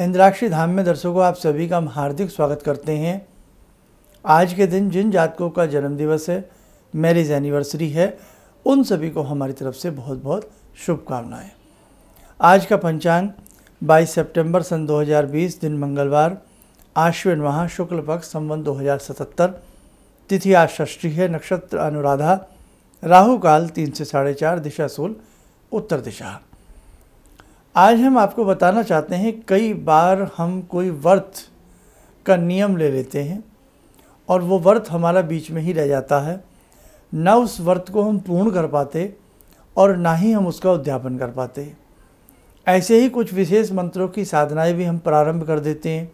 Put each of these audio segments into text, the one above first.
इंद्राक्षी धाम में दर्शकों आप सभी का हम हार्दिक स्वागत करते हैं आज के दिन जिन जातकों का जन्मदिवस है मैरिज एनिवर्सरी है उन सभी को हमारी तरफ से बहुत बहुत शुभकामनाएं आज का पंचांग 22 सितंबर सन 2020 दिन मंगलवार आश्विन माह शुक्ल पक्ष संवन 2077 तिथि आज षष्ठी है नक्षत्र अनुराधा राहुकाल तीन से साढ़े चार दिशा सूल उत्तर दिशा आज हम आपको बताना चाहते हैं कई बार हम कोई व्रत का नियम ले लेते हैं और वो व्रत हमारा बीच में ही रह जाता है ना उस व्रत को हम पूर्ण कर पाते और ना ही हम उसका उद्यापन कर पाते ऐसे ही कुछ विशेष मंत्रों की साधनाएं भी हम प्रारंभ कर देते हैं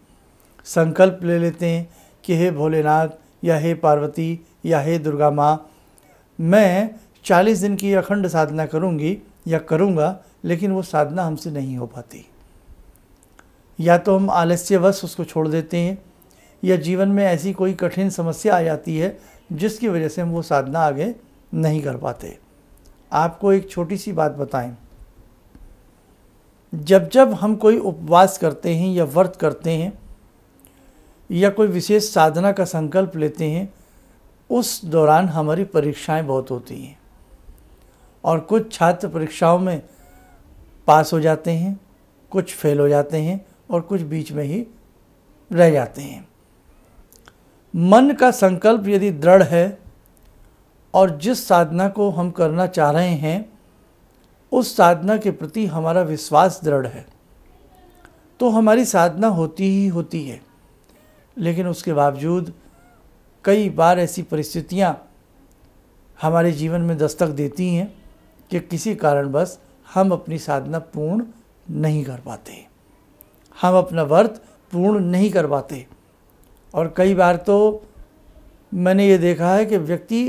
संकल्प ले लेते हैं कि हे भोलेनाथ या हे पार्वती या हे दुर्गा माँ मैं चालीस दिन की अखंड साधना करूँगी या करूँगा लेकिन वो साधना हमसे नहीं हो पाती या तो हम आलस्यवश उसको छोड़ देते हैं या जीवन में ऐसी कोई कठिन समस्या आ जाती है जिसकी वजह से हम वो साधना आगे नहीं कर पाते आपको एक छोटी सी बात बताएं जब जब हम कोई उपवास करते हैं या व्रत करते हैं या कोई विशेष साधना का संकल्प लेते हैं उस दौरान हमारी परीक्षाएं बहुत होती हैं और कुछ छात्र परीक्षाओं में पास हो जाते हैं कुछ फेल हो जाते हैं और कुछ बीच में ही रह जाते हैं मन का संकल्प यदि दृढ़ है और जिस साधना को हम करना चाह रहे हैं उस साधना के प्रति हमारा विश्वास दृढ़ है तो हमारी साधना होती ही होती है लेकिन उसके बावजूद कई बार ऐसी परिस्थितियाँ हमारे जीवन में दस्तक देती हैं कि किसी कारणवश हम अपनी साधना पूर्ण नहीं कर पाते हम अपना व्रत पूर्ण नहीं कर पाते और कई बार तो मैंने ये देखा है कि व्यक्ति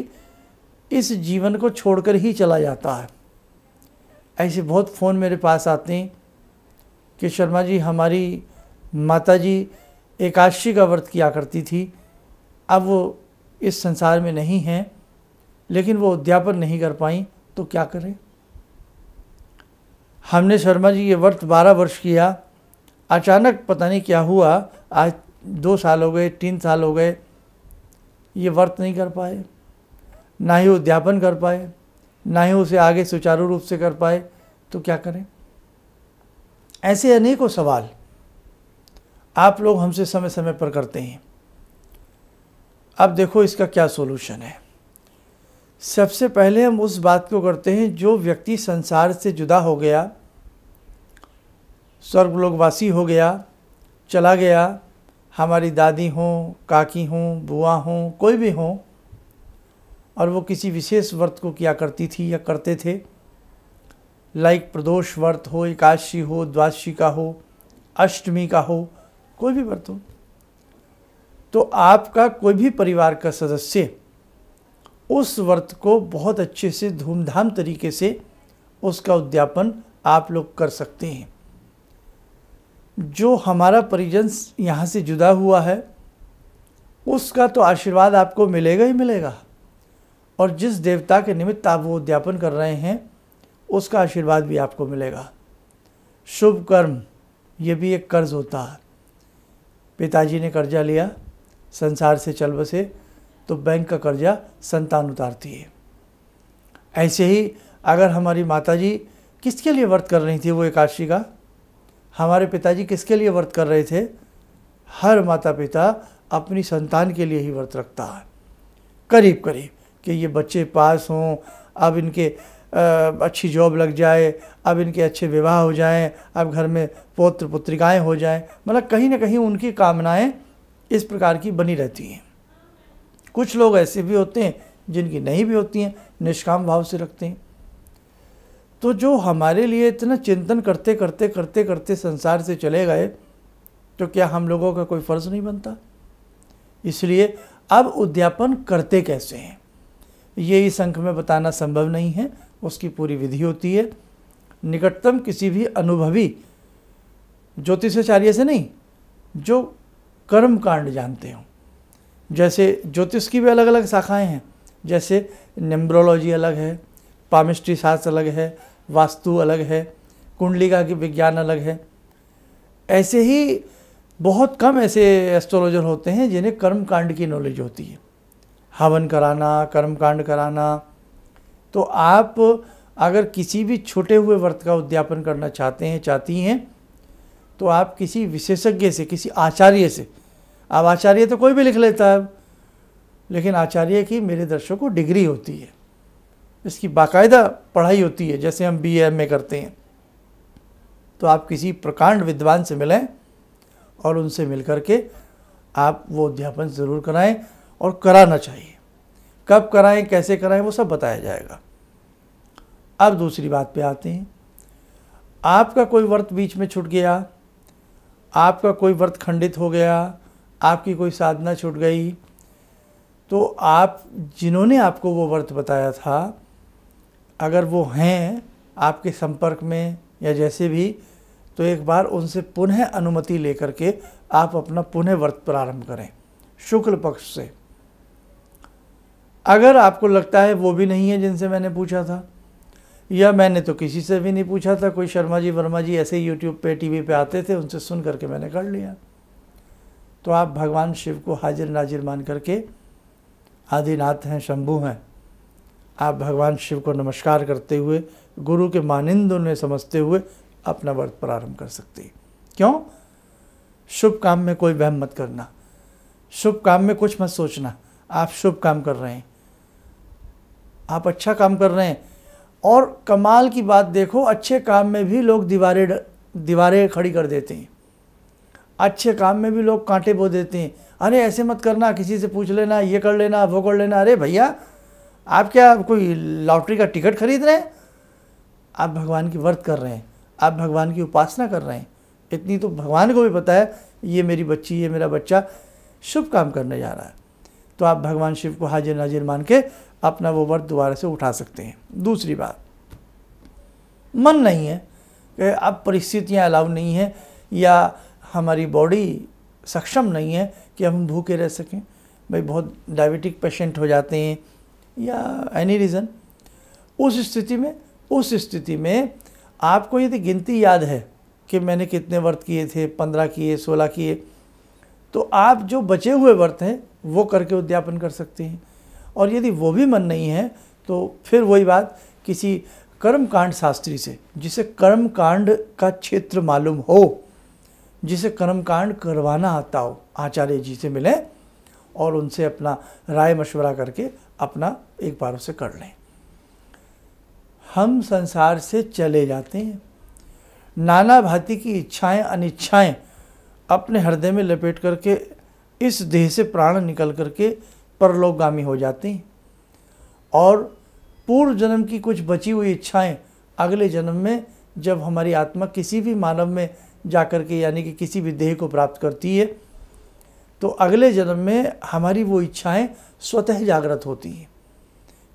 इस जीवन को छोड़कर ही चला जाता है ऐसे बहुत फ़ोन मेरे पास आते हैं कि शर्मा जी हमारी माता जी एकादशी का व्रत किया करती थी अब वो इस संसार में नहीं हैं लेकिन वो अध्यापन नहीं कर पाई तो क्या करें हमने शर्मा जी ये व्रत बारह वर्ष किया अचानक पता नहीं क्या हुआ आज दो साल हो गए तीन साल हो गए ये व्रत नहीं कर पाए ना ही उद्यापन कर पाए ना ही उसे आगे सुचारू रूप से कर पाए तो क्या करें ऐसे अनेकों सवाल आप लोग हमसे समय समय पर करते हैं अब देखो इसका क्या सोल्यूशन है सबसे पहले हम उस बात को करते हैं जो व्यक्ति संसार से जुदा हो गया स्वर्गलोकवासी हो गया चला गया हमारी दादी हों काकी हों बुआ हों कोई भी हों और वो किसी विशेष व्रत को किया करती थी या करते थे लाइक प्रदोष व्रत हो एकादशी हो द्वादशी का हो अष्टमी का हो कोई भी व्रत हो तो आपका कोई भी परिवार का सदस्य उस व्रत को बहुत अच्छे से धूमधाम तरीके से उसका उद्यापन आप लोग कर सकते हैं जो हमारा परिजन यहाँ से जुदा हुआ है उसका तो आशीर्वाद आपको मिलेगा ही मिलेगा और जिस देवता के निमित्त आप वो उद्यापन कर रहे हैं उसका आशीर्वाद भी आपको मिलेगा शुभ कर्म ये भी एक कर्ज होता है पिताजी ने कर्जा लिया संसार से चल बसे तो बैंक का कर्जा संतान उतारती है ऐसे ही अगर हमारी माताजी किसके लिए व्रत कर रही थी वो एकादशी का हमारे पिताजी किसके लिए व्रत कर रहे थे हर माता पिता अपनी संतान के लिए ही व्रत रखता है करीब करीब कि ये बच्चे पास हों अब इनके अच्छी जॉब लग जाए अब इनके अच्छे विवाह हो जाएं अब घर में पौत्र पुत्रिकाएं हो जाएं मतलब कहीं ना कहीं उनकी कामनाएं इस प्रकार की बनी रहती हैं कुछ लोग ऐसे भी होते हैं जिनकी नहीं भी होती हैं निष्काम भाव से रखते हैं तो जो हमारे लिए इतना चिंतन करते करते करते करते संसार से चले गए तो क्या हम लोगों का कोई फ़र्ज़ नहीं बनता इसलिए अब उद्यापन करते कैसे हैं ये इस अंक में बताना संभव नहीं है उसकी पूरी विधि होती है निकटतम किसी भी अनुभवी ज्योतिषाचार्य से नहीं जो कर्म कांड जानते हों जैसे ज्योतिष की भी अलग अलग शाखाएं हैं जैसे निम्ब्रोलॉजी अलग है पामिस्ट्री शास्त्र अलग है वास्तु अलग है कुंडली का विज्ञान अलग है ऐसे ही बहुत कम ऐसे एस्ट्रोलॉजर होते हैं जिन्हें कर्म कांड की नॉलेज होती है हवन कराना कर्म कांड कराना तो आप अगर किसी भी छोटे हुए व्रत का उद्यापन करना चाहते हैं चाहती हैं तो आप किसी विशेषज्ञ से किसी आचार्य से अब आचार्य तो कोई भी लिख लेता है लेकिन आचार्य की मेरे दर्शकों को डिग्री होती है इसकी बाकायदा पढ़ाई होती है जैसे हम बी एम ए करते हैं तो आप किसी प्रकांड विद्वान से मिलें और उनसे मिल कर के आप वो अध्यापन ज़रूर कराएं और कराना चाहिए कब कराएं कैसे कराएं वो सब बताया जाएगा अब दूसरी बात पे आते हैं आपका कोई व्रत बीच में छूट गया आपका कोई व्रत खंडित हो गया आपकी कोई साधना छूट गई तो आप जिन्होंने आपको वो व्रत बताया था अगर वो हैं आपके संपर्क में या जैसे भी तो एक बार उनसे पुनः अनुमति लेकर के आप अपना पुनः व्रत प्रारंभ करें शुक्ल पक्ष से अगर आपको लगता है वो भी नहीं है जिनसे मैंने पूछा था या मैंने तो किसी से भी नहीं पूछा था कोई शर्मा जी वर्मा जी ऐसे ही यूट्यूब पे टीवी पे आते थे उनसे सुन करके मैंने कर लिया तो आप भगवान शिव को हाजिर नाजिर मान करके आदिनाथ हैं शंभू हैं आप भगवान शिव को नमस्कार करते हुए गुरु के मानिंद उन्हें समझते हुए अपना व्रत प्रारंभ कर सकते हैं क्यों शुभ काम में कोई वहम मत करना शुभ काम में कुछ मत सोचना आप शुभ काम कर रहे हैं आप अच्छा काम कर रहे हैं और कमाल की बात देखो अच्छे काम में भी लोग दीवारें दीवारें खड़ी कर देते हैं अच्छे काम में भी लोग कांटे बो देते हैं अरे ऐसे मत करना किसी से पूछ लेना ये कर लेना वो कर लेना अरे भैया आप क्या कोई लॉटरी का टिकट खरीद रहे हैं आप भगवान की व्रत कर रहे हैं आप भगवान की उपासना कर रहे हैं इतनी तो भगवान को भी पता है ये मेरी बच्ची ये मेरा बच्चा शुभ काम करने जा रहा है तो आप भगवान शिव को हाजिर नाजिर मान के अपना वो व्रत दोबारा से उठा सकते हैं दूसरी बात मन नहीं है कि अब परिस्थितियाँ अलाउ नहीं है या हमारी बॉडी सक्षम नहीं है कि हम भूखे रह सकें भाई बहुत डायबिटिक पेशेंट हो जाते हैं या एनी रीज़न उस स्थिति में उस स्थिति में आपको यदि गिनती याद है कि मैंने कितने वर्त किए थे पंद्रह किए सोलह किए तो आप जो बचे हुए वर्त हैं वो करके उद्यापन कर सकते हैं और यदि वो भी मन नहीं है तो फिर वही बात किसी कर्मकांड शास्त्री से जिसे कर्मकांड का क्षेत्र मालूम हो जिसे कर्मकांड करवाना आता हो आचार्य जी से मिलें और उनसे अपना राय मशवरा करके अपना एक बार उसे कर लें हम संसार से चले जाते हैं नाना भांति की इच्छाएं अनिच्छाएं अपने हृदय में लपेट करके इस देह से प्राण निकल करके परलोकगामी हो जाते हैं और पूर्व जन्म की कुछ बची हुई इच्छाएं अगले जन्म में जब हमारी आत्मा किसी भी मानव में जा के यानी कि किसी भी देह को प्राप्त करती है तो अगले जन्म में हमारी वो इच्छाएं स्वतः जागृत होती हैं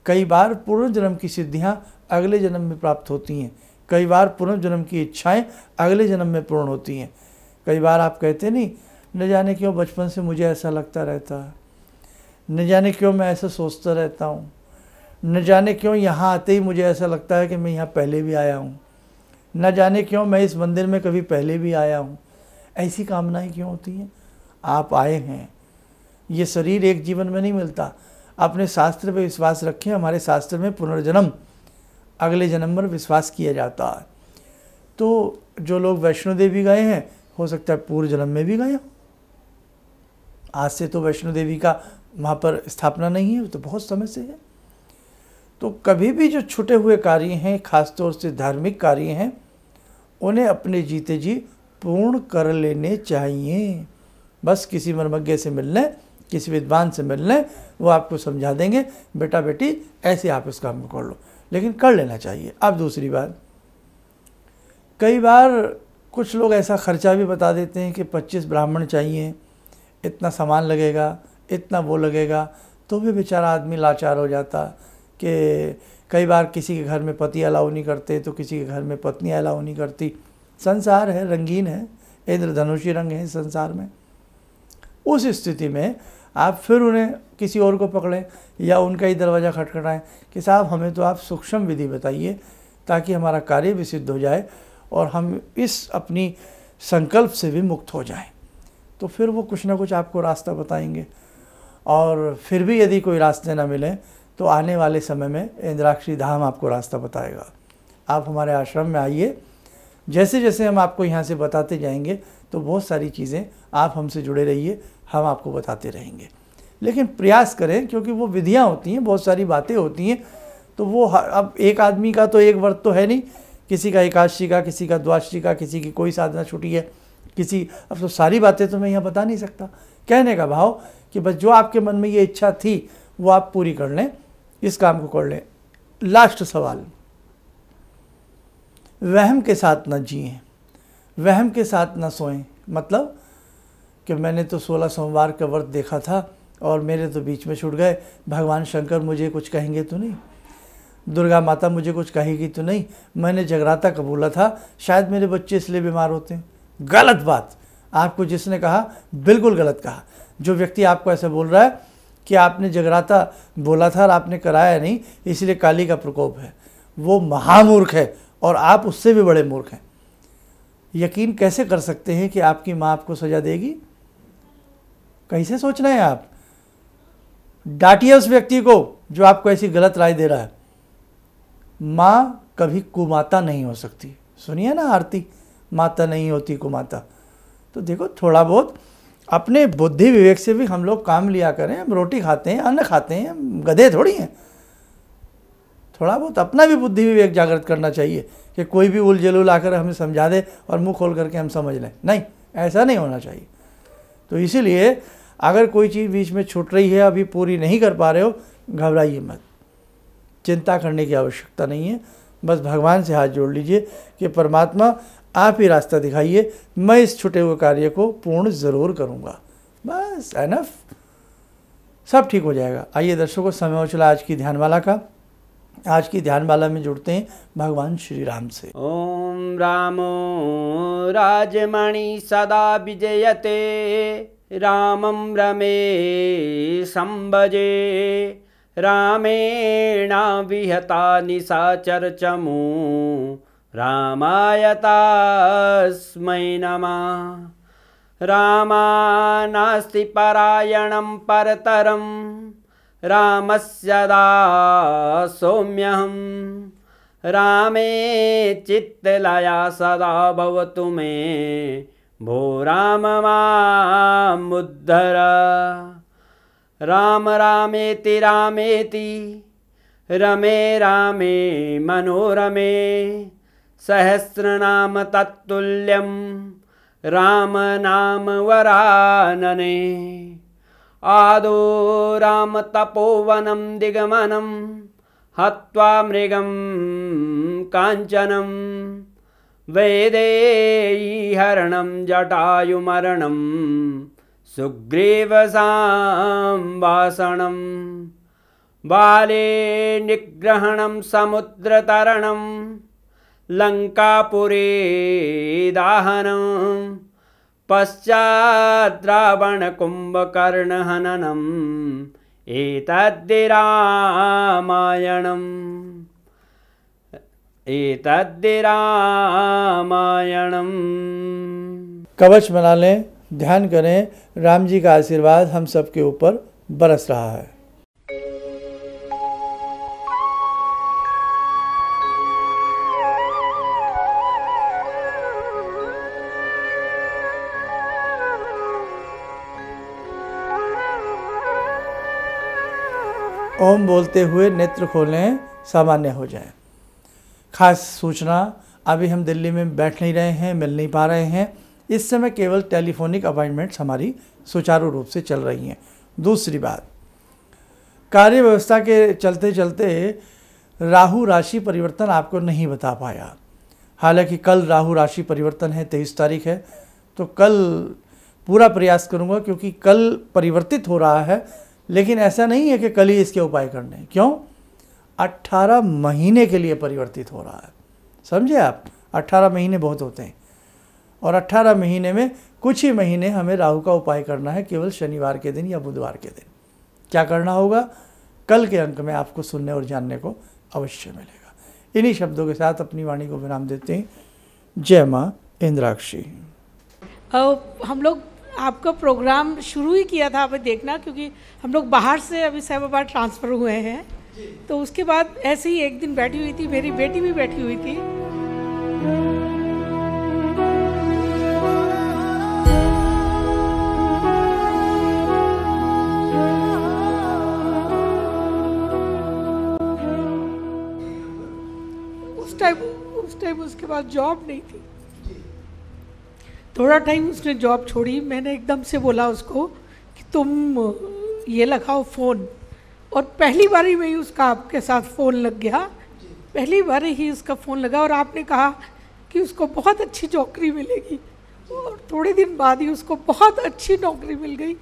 कई बार पुनर्जन्म की सिद्धियां अगले जन्म में प्राप्त होती हैं कई बार पुनर्जन्म की इच्छाएं अगले जन्म में पूर्ण होती हैं कई बार आप कहते नहीं न जाने क्यों बचपन से मुझे ऐसा लगता रहता है न जाने क्यों मैं ऐसा सोचता रहता हूँ न जाने क्यों यहाँ आते ही मुझे ऐसा लगता है कि मैं यहाँ पहले भी आया हूँ न जाने क्यों मैं इस मंदिर में कभी पहले भी आया हूँ ऐसी कामनाएं क्यों होती हैं आप आए हैं ये शरीर एक जीवन में नहीं मिलता अपने शास्त्र पर विश्वास रखें हमारे शास्त्र में पुनर्जन्म अगले जन्म पर विश्वास किया जाता है तो जो लोग वैष्णो देवी गए हैं हो सकता है पूर्व जन्म में भी गए आज से तो वैष्णो देवी का वहाँ पर स्थापना नहीं है तो बहुत समय से है तो कभी भी जो छुटे हुए कार्य हैं खासतौर से धार्मिक कार्य हैं उन्हें अपने जीते जी पूर्ण कर लेने चाहिए बस किसी मर्मज्ञ से मिल लें किसी विद्वान से मिल लें वो आपको समझा देंगे बेटा बेटी ऐसे आप इस काम को कर लो लेकिन कर लेना चाहिए अब दूसरी बात कई बार कुछ लोग ऐसा खर्चा भी बता देते हैं कि 25 ब्राह्मण चाहिए इतना सामान लगेगा इतना वो लगेगा तो भी बेचारा आदमी लाचार हो जाता कि कई बार किसी के घर में पति अलाउ नहीं करते तो किसी के घर में पत्नी अलाउ नहीं करती संसार है रंगीन है इंद्रधनुषी रंग है संसार में उस स्थिति में आप फिर उन्हें किसी और को पकड़ें या उनका ही दरवाज़ा खटखटाएं कि साहब हमें तो आप सूक्ष्म विधि बताइए ताकि हमारा कार्य भी सिद्ध हो जाए और हम इस अपनी संकल्प से भी मुक्त हो जाएं तो फिर वो कुछ ना कुछ आपको रास्ता बताएंगे और फिर भी यदि कोई रास्ते ना मिलें तो आने वाले समय में इंद्राक्षी धाम आपको रास्ता बताएगा आप हमारे आश्रम में आइए जैसे जैसे हम आपको यहाँ से बताते जाएंगे तो बहुत सारी चीज़ें आप हमसे जुड़े रहिए हम आपको बताते रहेंगे लेकिन प्रयास करें क्योंकि वो विधियाँ होती हैं बहुत सारी बातें होती हैं तो वो अब एक आदमी का तो एक व्रत तो है नहीं किसी का एकादशी का किसी का द्वादशी का किसी की कोई साधना छुटी है किसी अब तो सारी बातें तो मैं यहाँ बता नहीं सकता कहने का भाव कि बस जो आपके मन में ये इच्छा थी वो आप पूरी कर लें इस काम को कर लें लास्ट सवाल वहम के साथ ना जिए वहम के साथ ना सोएं मतलब कि मैंने तो सोलह सोमवार का व्रत देखा था और मेरे तो बीच में छूट गए भगवान शंकर मुझे कुछ कहेंगे तो नहीं दुर्गा माता मुझे कुछ कहेगी तो नहीं मैंने जगराता कबूला था शायद मेरे बच्चे इसलिए बीमार होते हैं गलत बात आपको जिसने कहा बिल्कुल गलत कहा जो व्यक्ति आपको ऐसा बोल रहा है कि आपने जगराता बोला था और आपने कराया नहीं इसलिए काली का प्रकोप है वो महामूर्ख है और आप उससे भी बड़े मूर्ख हैं यकीन कैसे कर सकते हैं कि आपकी माँ आपको सज़ा देगी कैसे सोचना है आप डांटिए उस व्यक्ति को जो आपको ऐसी गलत राय दे रहा है माँ कभी कुमाता नहीं हो सकती सुनिए ना आरती माता नहीं होती कुमाता तो देखो थोड़ा बहुत अपने बुद्धि विवेक से भी हम लोग काम लिया करें हम रोटी खाते हैं अन्न खाते हैं गधे थोड़ी हैं थोड़ा बहुत अपना भी बुद्धि विवेक जागृत करना चाहिए कि कोई भी उल उलाकर आकर हमें समझा दे और मुंह खोल करके हम समझ लें नहीं ऐसा नहीं होना चाहिए तो इसीलिए अगर कोई चीज़ बीच में छूट रही है अभी पूरी नहीं कर पा रहे हो घबराइए मत चिंता करने की आवश्यकता नहीं है बस भगवान से हाथ जोड़ लीजिए कि परमात्मा आप ही रास्ता दिखाइए मैं इस छुटे हुए कार्य को पूर्ण ज़रूर करूंगा बस एनफ सब ठीक हो जाएगा आइए दर्शकों समय हो चला आज की ध्यानवाला का आज की ध्यानवाला में जुड़ते हैं भगवान श्री राम से ओम रामो राजमणि सदा विजयते रामम रमे संभजे रामेणा विहता चमू रामायतास्मै नमः रामा नास्ति परायणं परतरं रामस्यदा दासोम्यहं रामे चित्तलया सदा भवतु मे भो राम मामुद्धर राम रामेति रामेति रमे रामे मनोरमे सहस्रनाम तत्तुल्यं रामनाम वरानने आदो तपोवनं दिगमनं हत्वा मृगं काञ्चनं वेदेहरणं जटायुमरणं सुग्रीवसाम्भाषणं बाले निग्रहणं समुद्रतरणं लङ्कापुरे दाहनं पश्चाद्रावणकुम्भकर्णहननम् एतद्दिरामायणम् एतद्दिरामायणम् कवच बना लें ध्यान करें राम जी का आशीर्वाद हम सबके ऊपर बरस रहा है ओम बोलते हुए नेत्र खोलें सामान्य हो जाए खास सूचना अभी हम दिल्ली में बैठ नहीं रहे हैं मिल नहीं पा रहे हैं इस समय केवल टेलीफोनिक अपॉइंटमेंट्स हमारी सुचारू रूप से चल रही हैं दूसरी बात कार्य व्यवस्था के चलते चलते राहु राशि परिवर्तन आपको नहीं बता पाया हालांकि कल राहु राशि परिवर्तन है तेईस तारीख है तो कल पूरा प्रयास करूंगा क्योंकि कल परिवर्तित हो रहा है लेकिन ऐसा नहीं है कि कल ही इसके उपाय करने क्यों 18 महीने के लिए परिवर्तित हो रहा है समझे आप 18 महीने बहुत होते हैं और 18 महीने में कुछ ही महीने हमें राहु का उपाय करना है केवल शनिवार के दिन या बुधवार के दिन क्या करना होगा कल के अंक में आपको सुनने और जानने को अवश्य मिलेगा इन्हीं शब्दों के साथ अपनी वाणी को विराम देते हैं जय माँ इंद्राक्षी हम लोग आपका प्रोग्राम शुरू ही किया था आप देखना क्योंकि हम लोग बाहर से अभी साहब बार ट्रांसफ़र हुए हैं तो उसके बाद ऐसे ही एक दिन बैठी हुई थी मेरी बेटी भी बैठी हुई थी उस टाइम उस टाइम उसके बाद जॉब नहीं थी थोड़ा टाइम उसने जॉब छोड़ी मैंने एकदम से बोला उसको कि तुम ये लगाओ फ़ोन और पहली बार ही में ही उसका आपके साथ फ़ोन लग गया पहली बार ही उसका फ़ोन लगा और आपने कहा कि उसको बहुत अच्छी नौकरी मिलेगी और थोड़े दिन बाद ही उसको बहुत अच्छी नौकरी मिल गई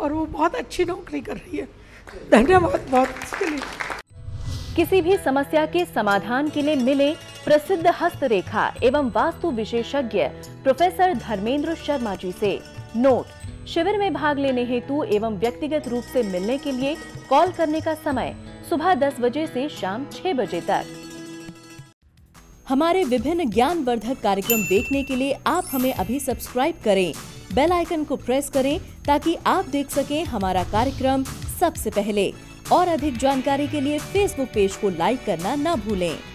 और वो बहुत अच्छी नौकरी कर रही है धन्यवाद बहुत उसके लिए किसी भी समस्या के समाधान के लिए मिले प्रसिद्ध हस्तरेखा एवं वास्तु विशेषज्ञ प्रोफेसर धर्मेंद्र शर्मा जी से नोट शिविर में भाग लेने हेतु एवं व्यक्तिगत रूप से मिलने के लिए कॉल करने का समय सुबह 10 बजे से शाम 6 बजे तक हमारे विभिन्न ज्ञान वर्धक कार्यक्रम देखने के लिए आप हमें अभी सब्सक्राइब करें बेल आइकन को प्रेस करें ताकि आप देख सकें हमारा कार्यक्रम सबसे पहले और अधिक जानकारी के लिए फेसबुक पेज को लाइक करना न भूलें